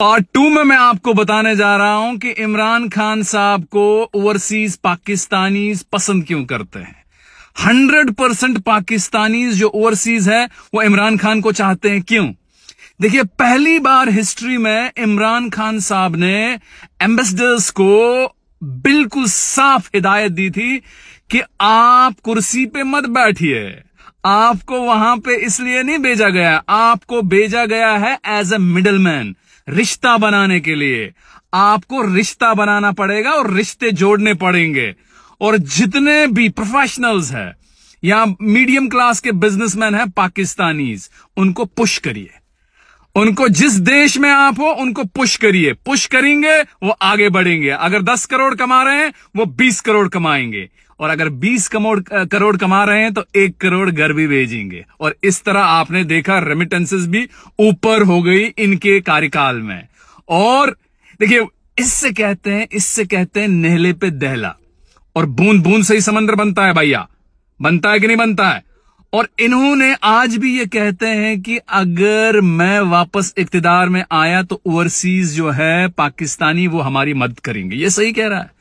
part two में मैं आपको बताने जा रहा हूं कि इमरान खान साहब को ओवरसीज पाकिस्तानी पसंद क्यों करते हैं हंड्रेड परसेंट पाकिस्तानी जो ओवरसीज है वो इमरान खान को चाहते हैं क्यों देखिए पहली बार हिस्ट्री में इमरान खान साहब ने एम्बेसडर्स को बिल्कुल साफ हिदायत दी थी कि आप कुर्सी पे मत बैठिए आपको वहां पे इसलिए नहीं भेजा गया आपको भेजा गया है एज ए मिडलमैन रिश्ता बनाने के लिए आपको रिश्ता बनाना पड़ेगा और रिश्ते जोड़ने पड़ेंगे और जितने भी प्रोफेशनल्स हैं या मीडियम क्लास के बिजनेसमैन हैं पाकिस्तानीज उनको पुश करिए उनको जिस देश में आप हो उनको पुश करिए पुश करेंगे वो आगे बढ़ेंगे अगर 10 करोड़ कमा रहे हैं वो 20 करोड़ कमाएंगे और अगर 20 करोड़ करोड़ कमा रहे हैं तो एक करोड़ घर भी भेजेंगे और इस तरह आपने देखा रेमिटेंसेस भी ऊपर हो गई इनके कार्यकाल में और देखिए इससे कहते हैं इससे कहते हैं नहले पे दहला और बूंद बूंद से ही समंदर बनता है भैया बनता है कि नहीं बनता है और इन्होंने आज भी ये कहते हैं कि अगर मैं वापस इकतदार में आया तो ओवरसीज जो है पाकिस्तानी वो हमारी मदद करेंगे ये सही कह रहा है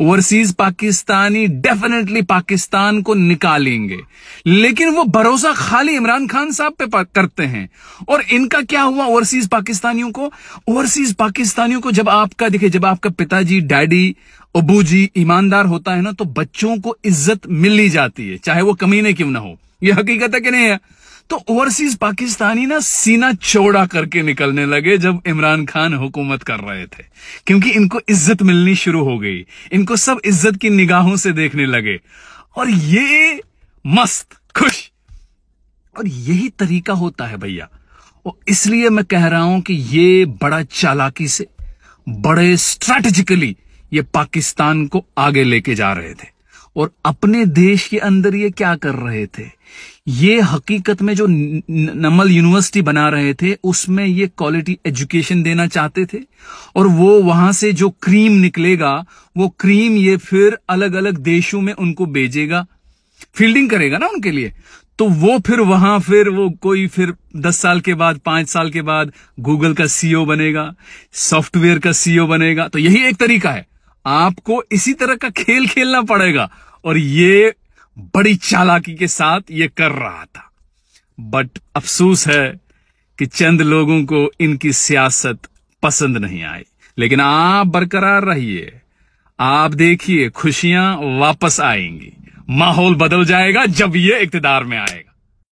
ओवरसीज पाकिस्तानी डेफिनेटली पाकिस्तान को निकालेंगे लेकिन वो भरोसा खाली इमरान खान साहब पे करते हैं और इनका क्या हुआ ओवरसीज पाकिस्तानियों को ओवरसीज पाकिस्तानियों को जब आपका देखिए जब आपका पिताजी डैडी अबू जी ईमानदार होता है ना तो बच्चों को इज्जत मिल ही जाती है चाहे वो कमीने क्यों ना हो यह हकीकत है कि नहीं है तो ओवरसीज पाकिस्तानी ना सीना चौड़ा करके निकलने लगे जब इमरान खान हुकूमत कर रहे थे क्योंकि इनको इज्जत मिलनी शुरू हो गई इनको सब इज्जत की निगाहों से देखने लगे और ये मस्त खुश और यही तरीका होता है भैया और इसलिए मैं कह रहा हूं कि ये बड़ा चालाकी से बड़े स्ट्रेटेजिकली ये पाकिस्तान को आगे लेके जा रहे थे और अपने देश के अंदर ये क्या कर रहे थे ये हकीकत में जो नमल यूनिवर्सिटी बना रहे थे उसमें ये क्वालिटी एजुकेशन देना चाहते थे और वो वहां से जो क्रीम निकलेगा वो क्रीम ये फिर अलग अलग देशों में उनको भेजेगा फील्डिंग करेगा ना उनके लिए तो वो फिर वहां फिर वो कोई फिर दस साल के बाद पांच साल के बाद गूगल का सीईओ e बनेगा सॉफ्टवेयर का सीईओ e बनेगा तो यही एक तरीका है आपको इसी तरह का खेल खेलना पड़ेगा और ये बड़ी चालाकी के साथ ये कर रहा था बट अफसोस है कि चंद लोगों को इनकी सियासत पसंद नहीं आई लेकिन आप बरकरार रहिए आप देखिए खुशियां वापस आएंगी माहौल बदल जाएगा जब ये इकतदार में आएगा